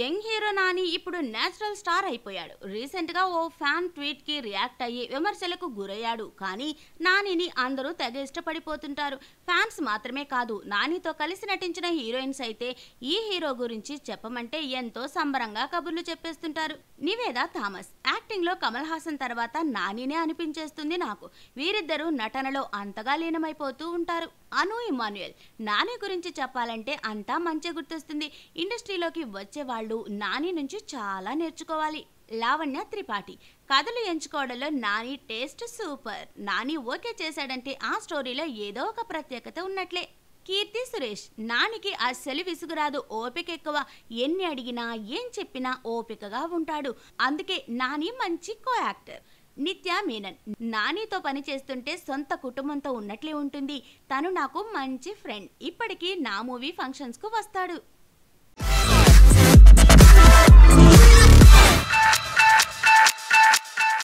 young hero Nani ఇప్పుడు natural star అయిపోయాడు రీసెంట్గా ఓ ఫ్యాన్ ట్వీట్కి రియాక్ట్ అయ్యి విమర్శలకు గురయ్యాడు కానీ నానిని అందరూ తెగ ఇష్టపడిపోతుంటారు ఫ్యాన్స్ మాత్రమే కాదు నానితో కలిసి నటించిన హీరోయిన్స్ అయితే ఈ హీరో గురించి చెప్పమంటే ఎంతో సంబరంగా కబుర్లు చెప్పేస్తుంటారు నివేద థామస్ యాక్టింగ్లో కమల్ హాసన్ తర్వాత నానినే అనిపించేస్తుంది నాకు వీరిద్దరూ నటనలో అంతగా లీనమైపోతూ ఉంటారు అను ఇమాన్యుయల్ నాని గురించి చెప్పాలంటే అంతా మంచి గుర్తొస్తుంది ఇండస్ట్రీలోకి వచ్చే వాళ్ళు నాని నుంచి చాలా నేర్చుకోవాలి లావణ్య త్రిపాఠి కథలు ఎంచుకోవడంలో Nani taste super Nani okay చేశాడంటే ఆ స్టోరీలో ఏదో ఒక ప్రత్యేకత ఉన్నట్లే కీర్తి సురేష్ నానికి అస్సలు విసుగురాదు ఓపిక ఎక్కువ ఎన్ని అడిగినా ఏం చెప్పినా ఓపికగా ఉంటాడు అందుకే నాని మంచి కో యాక్టర్ నిత్య మీనన్ నానితో పనిచేస్తుంటే సొంత కుటుంబంతో ఉన్నట్లే ఉంటుంది తను నాకు మంచి ఫ్రెండ్ ఇప్పటికీ నా మూవీ ఫంక్షన్స్కు వస్తాడు